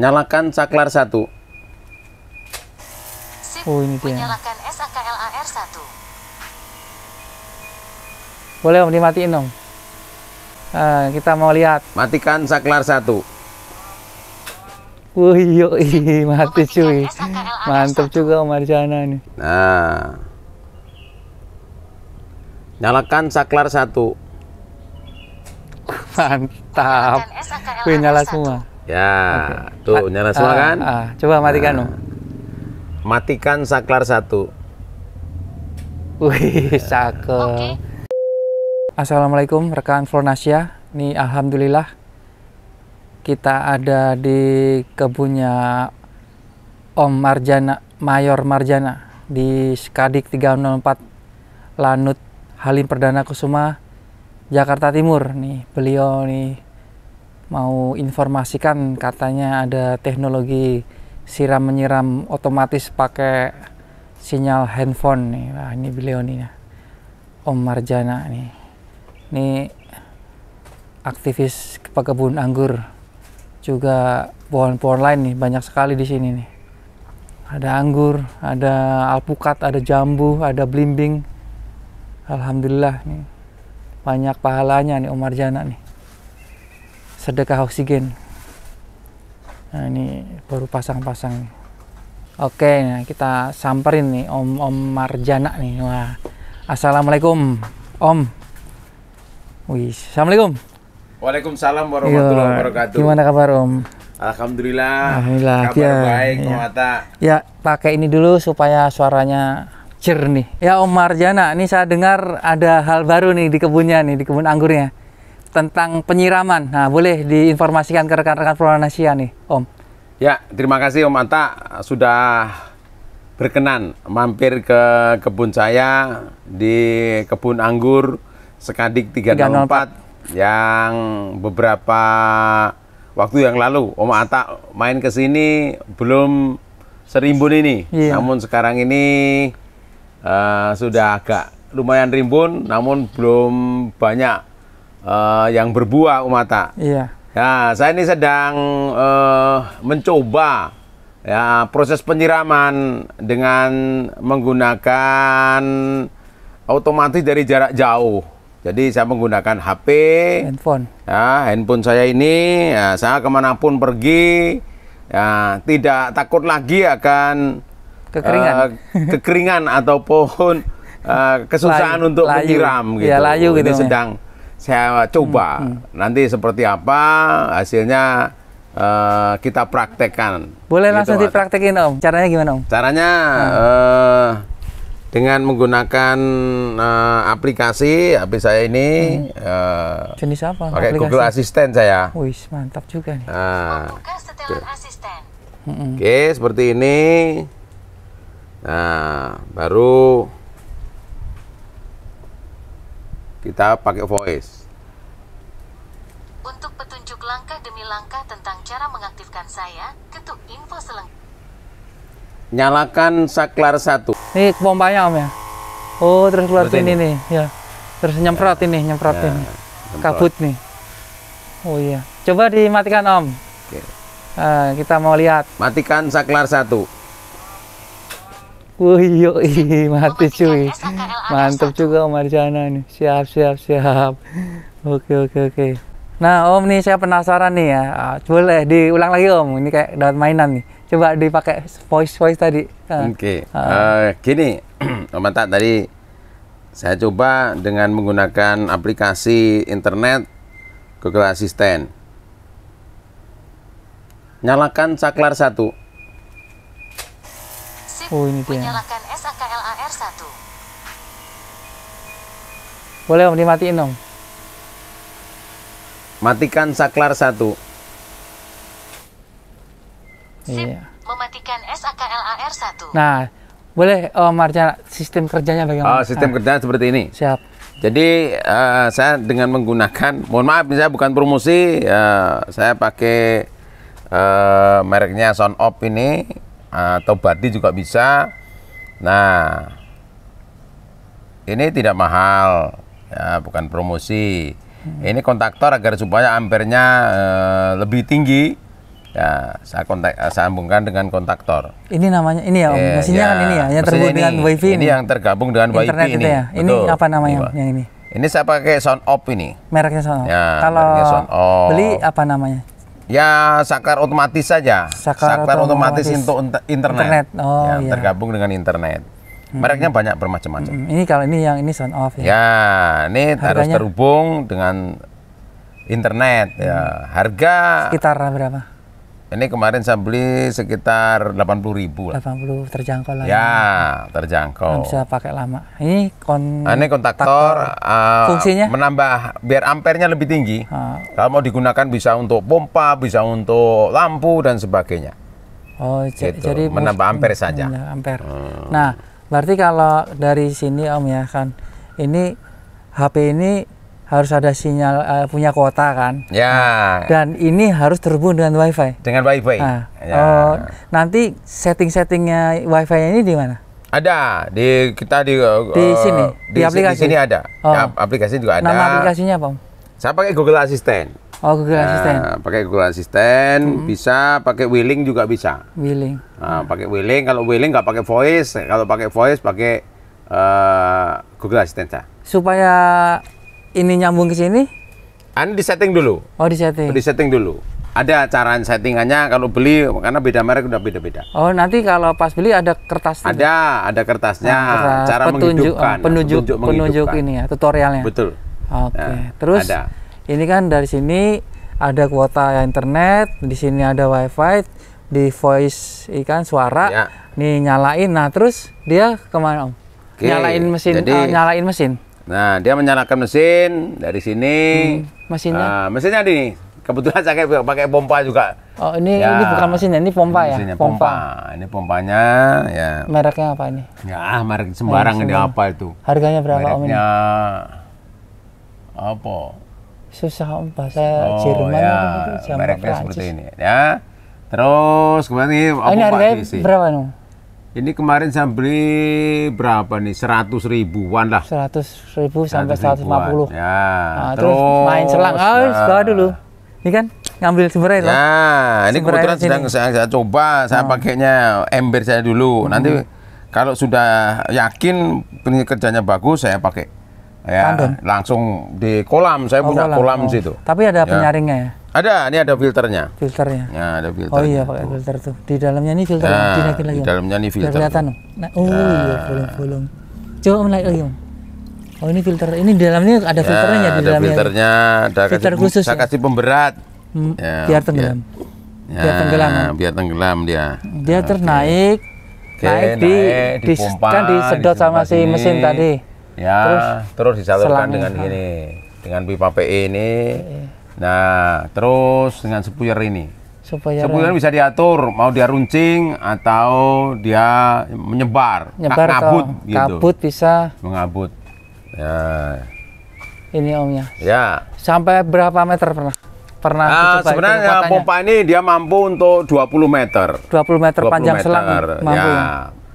Nyalakan saklar 1. Oh, ini dia. Menyalakan SAKLAR 1. Boleh Om dimatiin, Om. Nah, kita mau lihat. Matikan saklar 1. Wih, yo, mati cuy. Mantap juga Om Arjana nih. Nah. Nyalakan saklar satu. Mantap. Wih, nyala semua. Ya, okay. tuh Mat nyala semua uh, kan? Ah, coba nah, matikan nah. Matikan saklar satu. Wih, cakep. Okay. Assalamualaikum rekan Flornasia. Nih alhamdulillah kita ada di kebunnya Om Marjana, Mayor Marjana di Skadik 304 Lanut Halim Perdana Kusuma, Jakarta Timur. Nih, beliau nih mau informasikan katanya ada teknologi siram menyiram otomatis pakai sinyal handphone nih. nah, ini beliau nih. Ya. Om Marjana nih. Ini aktivis pekebun anggur juga pohon-pohon lain nih banyak sekali di sini nih. Ada anggur, ada alpukat, ada jambu, ada blimbing. Alhamdulillah nih. Banyak pahalanya nih Om Marjana nih sedekah oksigen nah ini baru pasang-pasang oke nah kita samperin nih om om Marjana nih wah assalamualaikum om wih assalamualaikum Waalaikumsalam warahmatullahi iya, wabarakatuh. Gimana kabar Om? Alhamdulillah. Alhamdulillah. Kabar ya, baik, ya. Mata. Ya, pakai ini dulu supaya suaranya jernih. Ya Om Marjana, ini saya dengar ada hal baru nih di kebunnya nih, di kebun anggurnya tentang penyiraman. Nah, boleh diinformasikan ke rekan-rekan Pronasia nih, Om. Ya, terima kasih Om Anta sudah berkenan mampir ke kebun saya di kebun anggur Sekadik 304, 304. yang beberapa waktu yang lalu Om Ata main ke sini belum serimbun ini. Iya. Namun sekarang ini uh, sudah agak lumayan rimbun namun belum banyak uh, yang berbuah umata. Iya. Ya, saya ini sedang uh, mencoba ya proses penyiraman dengan menggunakan otomatis dari jarak jauh. Jadi saya menggunakan HP, handphone. Ya, handphone saya ini, ya, saya kemanapun pergi, ya, tidak takut lagi akan kekeringan, uh, kekeringan ataupun uh, kesusahan layu, untuk layu. menyiram iya, gitu. Ya, layu gitu. Ini ya. sedang saya coba hmm, hmm. nanti seperti apa hasilnya uh, kita praktekkan. Boleh gitu, langsung dipraktekin Om. Caranya gimana Om? Caranya hmm. uh, dengan menggunakan uh, aplikasi HP saya ini. Hmm. Uh, Jenis apa? Pakai aplikasi? Google Assistant saya. Wih mantap juga nih. Uh, Oke okay, seperti ini. Nah baru kita pakai voice. Untuk petunjuk langkah demi langkah tentang cara mengaktifkan saya, ketuk info selengkapnya. Nyalakan saklar satu. Nih pompanya om ya. Oh terus keluar ini, ini nih, ya. Terus nyemprot ya. ini, nyemprot ya, ini. Nyemprot. Kabut nih. Oh iya. Coba dimatikan om. Oke. Nah, kita mau lihat. Matikan saklar satu. Wih, yoi, mati cuy. Mantap juga Om Arjana nih. Siap, siap, siap. Oke, oke, oke. Nah, Om nih saya penasaran nih ya. Ah, boleh diulang lagi Om. Ini kayak dapat mainan nih. Coba dipakai voice voice tadi. Ah. Oke. Okay. Uh. Eh, uh, ah. gini, Om Anta tadi saya coba dengan menggunakan aplikasi internet Google Assistant. Nyalakan saklar satu. Oh ini dia. Menyalakan SAKLAR 1. Boleh om dimatiin om. Matikan saklar 1. Iya. Mematikan SAKLAR 1. Nah, boleh om Marja sistem kerjanya bagaimana? Oh, sistem nah. kerjanya seperti ini. Siap. Jadi uh, saya dengan menggunakan, mohon maaf saya bukan promosi, uh, saya pakai uh, mereknya Sound Off ini Ah, atau badi juga bisa. Nah, ini tidak mahal, ya, bukan promosi. Hmm. Ini kontaktor agar supaya ampernya e, lebih tinggi. Ya, saya kontak saya eh, sambungkan dengan kontaktor. Ini namanya ini ya, Om. Eh, mesinnya kan ya, kan ini ya, yang tergabung dengan WiFi ini. Ini yang tergabung dengan WiFi ini. Ya. Ini apa namanya ini, iya. yang ini? Ini saya pakai sound off ini. Mereknya sound off. Ya, Kalau sound off. beli apa namanya? Ya saklar otomatis saja. Saklar, saklar otomatis, otomatis untuk internet. internet. Oh, ya, iya. Tergabung dengan internet. Hmm. Mereknya banyak bermacam-macam. Hmm. Ini kalau ini yang ini sound off ya. Ya, ini Harganya? harus terhubung dengan internet. Ya, hmm. harga sekitar berapa? Ini kemarin saya beli sekitar 80 ribu lah. 80 terjangkau lah. Ya, terjangkau. bisa kan pakai lama. Ini kon nah, ini kontaktor uh, fungsinya menambah biar ampernya lebih tinggi. Uh. Kalau mau digunakan bisa untuk pompa, bisa untuk lampu dan sebagainya. Oh, gitu. jadi menambah ampere saja. ampere. Hmm. Nah, berarti kalau dari sini Om ya kan ini HP ini harus ada sinyal uh, punya kuota kan. Ya. Dan ini harus terhubung dengan WiFi. Dengan WiFi. Nah, ya. oh, nanti setting-settingnya wifi ini di mana? Ada di kita di eh, di sini eh, di, di aplikasi di sini ada. Oh. Ya, aplikasi juga ada. Nama aplikasinya apa? Saya pakai Google Assistant. Oh Google nah, Assistant. Pakai Google Assistant -hmm. bisa, pakai Willing juga bisa. Willing. Nah, pakai Willing kalau Willing nggak pakai voice, kalau pakai voice pakai uh, Google Assistant. Supaya ini nyambung ke sini? Anda di setting dulu. Oh, di setting. Di setting dulu. Ada cara settingannya kalau beli karena beda merek udah beda-beda. Oh, nanti kalau pas beli ada kertas Ada, ada kertasnya. Nah, cara petunjuk, menghidupkan. Ah, penunjuk, penunjuk, penunjuk ini ya, tutorialnya. Betul. Oke. Okay. Nah, Terus ada. ini kan dari sini ada kuota internet, di sini ada wifi, di voice ikan suara. Ya. Nih nyalain. Nah, terus dia kemana, Om? Oke, Nyalain mesin, Jadi, uh, nyalain mesin. Nah, dia menyalakan mesin dari sini. Hmm, mesinnya? Uh, mesinnya di Kebetulan saya pakai pompa juga. Oh, ini ya. ini bukan mesinnya ini pompa ini ya? mesinnya, ya? Pompa. pompa. Ini pompanya ya. Mereknya apa ini? Ya, merek sembarang ini apa itu. Harganya berapa Mereknya, Om ini? apa? Susah Om bahasa oh, Jerman ya. Gitu? Mereknya seperti ini ya. Terus kemudian ini, oh, ini harganya berapa nih? Ini kemarin saya beli berapa nih? seratus ribuan lah. Seratus ribu sampai seratus lima puluh. Ya. Nah, terus, main selang. Oh, nah. dulu. Ini kan ngambil sumber air. Ya, nah, ini kebetulan sedang saya, saya coba, saya hmm. pakainya ember saya dulu. Hmm. Nanti kalau sudah yakin kerjanya bagus, saya pakai. Ya, langsung di kolam. Saya oh, punya kolam, kolam oh. situ. Tapi ada ya. penyaringnya ya? Ada, ini ada filternya. Filternya. Ya, ada filter. Oh iya, pakai filter tuh. Di dalamnya ini filter, ya, nah, di lagi. Di ya? dalamnya ini filter. kelihatan. Nah, oh nah. iya, ya. bolong-bolong. Coba menaik lagi, Om. Oh ini filter, ini di dalamnya ada filternya ya, di ada dalamnya. Filternya, ada filter kasih, khusus. Saya kasih pemberat. Hmm, ya, biar tenggelam. Ya, biar tenggelam. Ya, biar tenggelam dia. Dia okay. ternaik, naik, naik di, di pompa, kan disedot sama si ini. mesin tadi. Ya, terus, terus disalurkan dengan ini, dengan pipa PE ini. Okay. Nah, terus dengan sepuyer ini. Spuyer. Spuyer bisa diatur, mau dia runcing atau dia menyebar, Nyebar kabut gitu. Kabut bisa. Mengabut. Ya. Ini omnya. ya. Sampai berapa meter pernah? Pernah nah, sebenarnya itu, pompa ini dia mampu untuk 20 meter. 20 meter 20 panjang meter. selang mampu. Ya. ya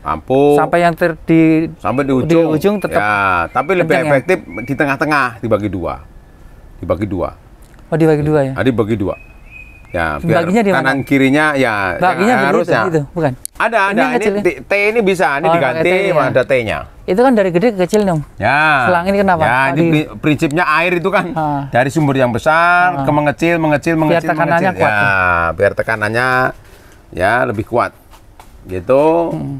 mampu sampai yang ter, di sampai di ujung, di ujung tetap ya tapi lebih ya? efektif ya? di tengah-tengah dibagi dua dibagi dua Oh dibagi dua ya? Ah, bagi dua. Ya, Baginya di kanan kirinya ya Baginya harus ya. Itu, bukan. Ada, ada. Ini, ini ya? T ini bisa, ini oh, diganti T -nya. ada T-nya. Itu kan dari gede ke kecil dong. Ya. Selang ini kenapa? Ya, ini di... prinsipnya air itu kan ha. Ah. dari sumber yang besar ha. Ah. ke mengecil, mengecil, mengecil, biar tekanannya mengecil. Kuat, ya, tuh. biar tekanannya ya lebih kuat. Gitu. Hmm.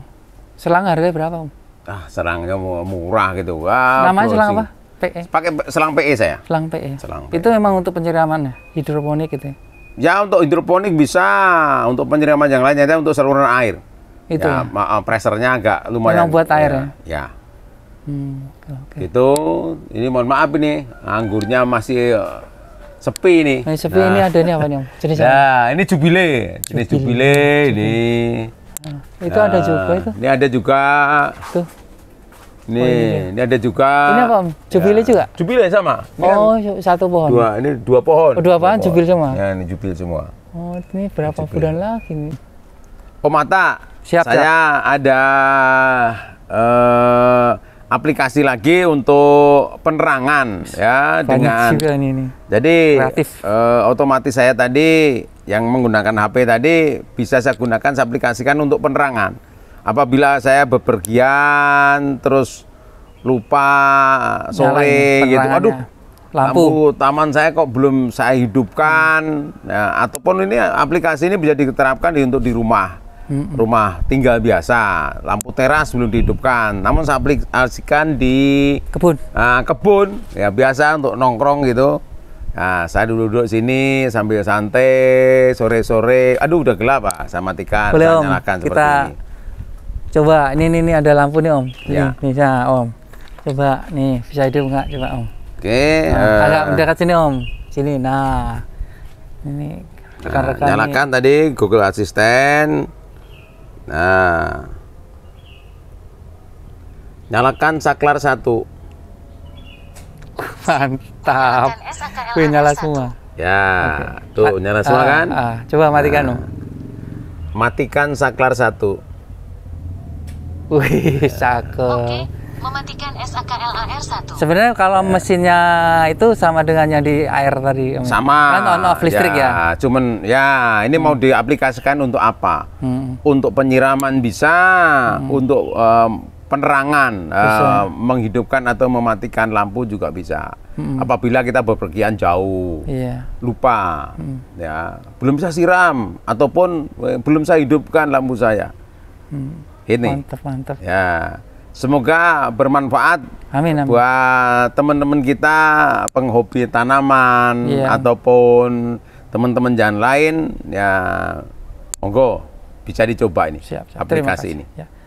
Selang harganya berapa, Om? Ah, selangnya murah gitu. Wah, Namanya selang apa? PE. Pakai e, selang PE saya? Selang PE. Selang PE. Itu memang untuk penyiraman ya, hidroponik itu ya? ya. untuk hidroponik bisa, untuk penyiraman yang lainnya itu untuk saluran air. Itu ya, ya? Eh, pressernya agak lumayan. Yang buat air ya? Ya. ya. Hmm, okay. Itu, ini mohon maaf ini, anggurnya masih eh, sepi ini. Nah, sepi nah. ini ada ini apa nih om? Jenis nah, ya, ini jubile, jenis jubile, jubile. ini. Ah, nah, itu nah, ada juga itu. Ini ada juga. Tuh. Nih, oh, ini, iya, iya. ini ada juga. Ini apa, Jubile ya. juga? Jubile sama. oh, kan iya, satu pohon. Dua, ini dua pohon. Oh, dua, pohon, pohon. jubil semua. Ya, ini jubil semua. Oh, ini berapa jubil. bulan lagi nih? Pemata, siap. Saya ya? ada uh, aplikasi lagi untuk penerangan ya Banyak dengan juga ini, ini. jadi Uh, otomatis saya tadi yang menggunakan HP tadi bisa saya gunakan saya aplikasikan untuk penerangan apabila saya bepergian terus lupa sore gitu aduh lampu. lampu taman saya kok belum saya hidupkan hmm. ya, ataupun ini aplikasi ini bisa diterapkan di, untuk di rumah hmm. rumah tinggal biasa lampu teras belum dihidupkan namun saya aplikasikan di kebun uh, kebun ya biasa untuk nongkrong gitu Nah, saya duduk-duduk sini sambil santai, sore-sore. Aduh, udah gelap, Pak. Saya matikan, Belum, saya nyalakan seperti kita... ini Coba, ini nih, nih ada lampu nih Om. Ini, ya. Bisa ya, Om. Coba nih, bisa hidup nggak coba Om? Oke. Okay, nah, uh, eh, agak mendekat sini Om. Sini. Nah, ini nah, rekan-rekan. Nah, nyalakan ini. tadi Google Assistant. Nah, nyalakan saklar satu. Mantap. Wih nyala semua. Ya, okay. tuh nyala semua ah, kan? uh, Coba matikan nah. Om. Matikan saklar satu. Wih, iya. cakep. Oke, mematikan ar 1. Sebenarnya kalau ya. mesinnya itu sama dengan yang di air tadi. Sama. Kan on off listrik ya. ya. Cuman ya ini hmm. mau diaplikasikan untuk apa? Hmm. Untuk penyiraman bisa, hmm. untuk um, penerangan Uh, menghidupkan atau mematikan lampu juga bisa. Hmm. Apabila kita bepergian jauh, yeah. lupa, hmm. ya belum bisa siram ataupun eh, belum saya hidupkan lampu saya. Hmm ini. Mantap, mantap. Ya. Semoga bermanfaat amin, amin. buat teman-teman kita penghobi tanaman ya. ataupun teman-teman jalan lain ya monggo bisa dicoba ini siap, siap. aplikasi ini. Ya.